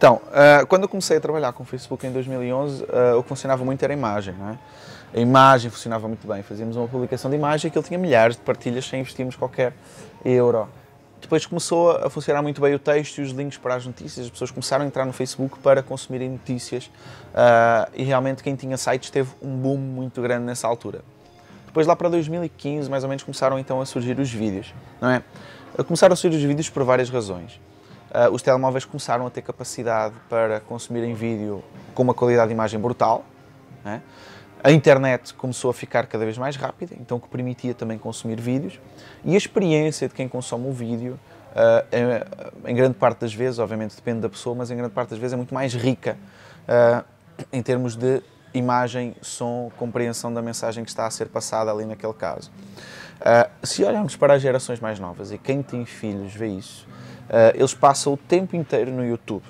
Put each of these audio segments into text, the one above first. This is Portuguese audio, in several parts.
Então, eh, quando eu comecei a trabalhar com o Facebook em 2011, eh, o que funcionava muito era a imagem, não é? A imagem funcionava muito bem, fazíamos uma publicação de imagem que ele tinha milhares de partilhas sem investirmos qualquer euro. Depois começou a funcionar muito bem o texto e os links para as notícias, as pessoas começaram a entrar no Facebook para consumirem notícias eh, e realmente quem tinha sites teve um boom muito grande nessa altura. Depois lá para 2015, mais ou menos, começaram então a surgir os vídeos, não é? Começaram a surgir os vídeos por várias razões uh, os telemóveis começaram a ter capacidade para consumirem vídeo com uma qualidade de imagem brutal. Né? A internet começou a ficar cada vez mais rápida, então que permitia também consumir vídeos. E a experiência de quem consome o vídeo, uh, em, em, grande parte das vezes, obviamente depende da pessoa, mas em grande parte das vezes é muito mais rica uh, em termos de imagem, som, compreensão da mensagem que está a ser passada ali naquele caso. Uh, se olharmos para as gerações mais novas e quem tem filhos vê isso, eh, eles passam o tempo inteiro no YouTube.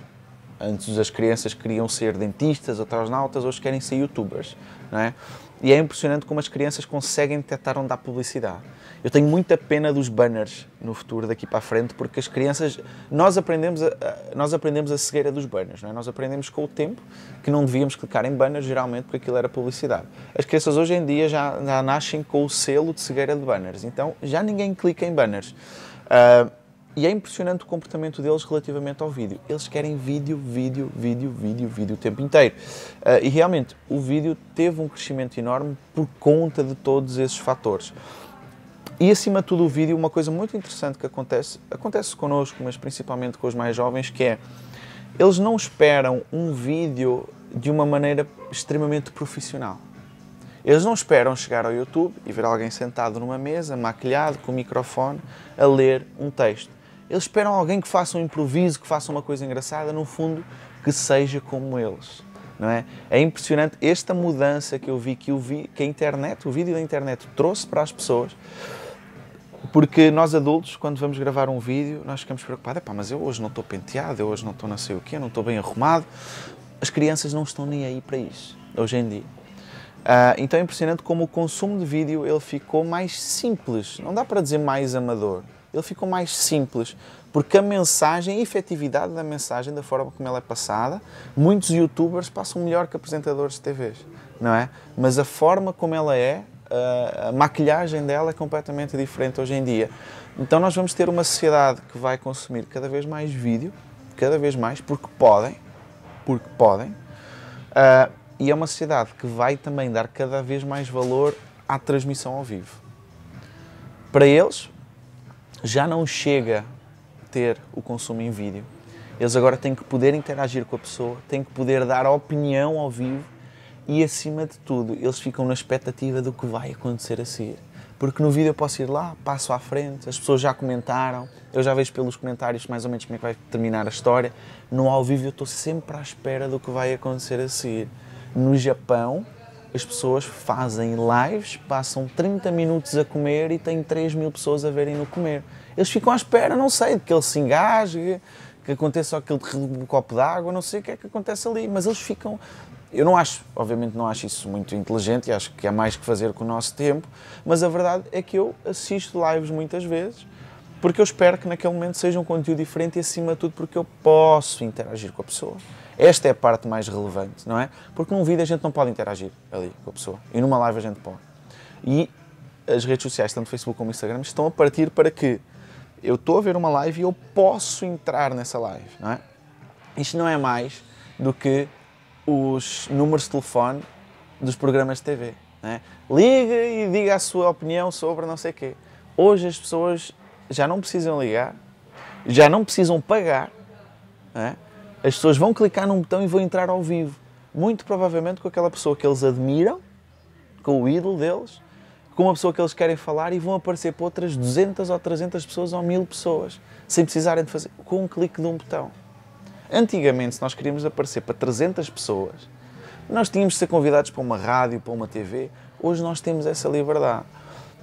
Antes as crianças queriam ser dentistas, astronautas, hoje querem ser youtubers. Não é? E é impressionante como as crianças conseguem detectar onde há publicidade. Eu tenho muita pena dos banners no futuro daqui para a frente, porque as crianças. Nós aprendemos a, nós aprendemos a cegueira dos banners, não é? Nós aprendemos com o tempo que não devíamos clicar em banners, geralmente, porque aquilo era publicidade. As crianças hoje em dia já, já nascem com o selo de cegueira de banners, então já ninguém clica em banners. Uh, e é impressionante o comportamento deles relativamente ao vídeo. Eles querem vídeo, vídeo, vídeo, vídeo, vídeo o tempo inteiro. Uh, e realmente, o vídeo teve um crescimento enorme por conta de todos esses fatores. E acima de tudo, o vídeo, uma coisa muito interessante que acontece, acontece connosco, mas principalmente com os mais jovens, que é eles não esperam um vídeo de uma maneira extremamente profissional. Eles não esperam chegar ao YouTube e ver alguém sentado numa mesa, maquilhado, com o microfone, a ler um texto eles esperam alguém que faça um improviso, que faça uma coisa engraçada, no fundo, que seja como eles. Não é? é impressionante esta mudança que eu vi, que eu vi, que a internet, o vídeo da internet trouxe para as pessoas, porque nós adultos, quando vamos gravar um vídeo, nós ficamos preocupados, mas eu hoje não estou penteado, eu hoje não estou não sei o quê, não estou bem arrumado. As crianças não estão nem aí para isso, hoje em dia. Uh, então é impressionante como o consumo de vídeo ele ficou mais simples, não dá para dizer mais amador, ele ficou mais simples, porque a mensagem, a efetividade da mensagem, da forma como ela é passada, muitos youtubers passam melhor que apresentadores de TVs, não é? Mas a forma como ela é, a maquilhagem dela é completamente diferente hoje em dia. Então nós vamos ter uma sociedade que vai consumir cada vez mais vídeo, cada vez mais, porque podem, porque podem, uh, e é uma sociedade que vai também dar cada vez mais valor à transmissão ao vivo. Para eles, já não chega ter o consumo em vídeo. Eles agora têm que poder interagir com a pessoa, têm que poder dar opinião ao vivo e, acima de tudo, eles ficam na expectativa do que vai acontecer a seguir. Porque no vídeo eu posso ir lá, passo à frente, as pessoas já comentaram, eu já vejo pelos comentários mais ou menos como é que vai terminar a história. No ao vivo eu estou sempre à espera do que vai acontecer a seguir. No Japão, as pessoas fazem lives, passam 30 minutos a comer e têm 3 mil pessoas a verem-no comer. Eles ficam à espera, não sei, de que ele se engasgue, que aconteça aquele um copo d'água, não sei o que é que acontece ali, mas eles ficam. Eu não acho, obviamente não acho isso muito inteligente e acho que há mais que fazer com o nosso tempo, mas a verdade é que eu assisto lives muitas vezes porque eu espero que naquele momento seja um conteúdo diferente e acima de tudo porque eu posso interagir com a pessoa. Esta é a parte mais relevante, não é? Porque num vídeo a gente não pode interagir ali com a pessoa e numa live a gente pode. E as redes sociais, tanto Facebook como Instagram, estão a partir para que eu estou a ver uma live e eu posso entrar nessa live, não é? Isto não é mais do que os números de telefone dos programas de TV. É? Liga e diga a sua opinião sobre não sei o quê. Hoje as pessoas já não precisam ligar, já não precisam pagar, não é? As pessoas vão clicar num botão e vão entrar ao vivo. Muito provavelmente com aquela pessoa que eles admiram, com o ídolo deles, com uma pessoa que eles querem falar e vão aparecer para outras 200 ou 300 pessoas ou 1000 pessoas, sem precisarem de fazer com um clique de um botão. Antigamente, se nós queríamos aparecer para 300 pessoas, nós tínhamos de ser convidados para uma rádio, para uma TV. Hoje nós temos essa liberdade.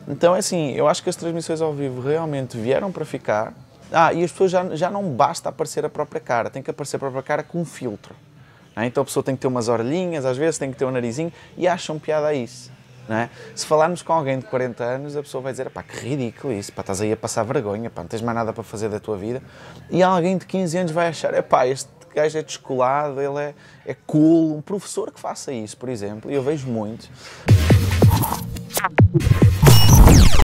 Então, é assim, eu acho que as transmissões ao vivo realmente vieram para ficar ah, e as pessoas já, já não basta aparecer a própria cara, tem que aparecer a própria cara com um filtro. É? Então a pessoa tem que ter umas orelhinhas, às vezes tem que ter um narizinho e acham piada a isso. É? Se falarmos com alguém de 40 anos, a pessoa vai dizer: pá, que ridículo isso, pá, estás aí a passar vergonha, pá, não tens mais nada para fazer da tua vida. E alguém de 15 anos vai achar: pá, este gajo é descolado, ele é, é cool. Um professor que faça isso, por exemplo, e eu vejo muito.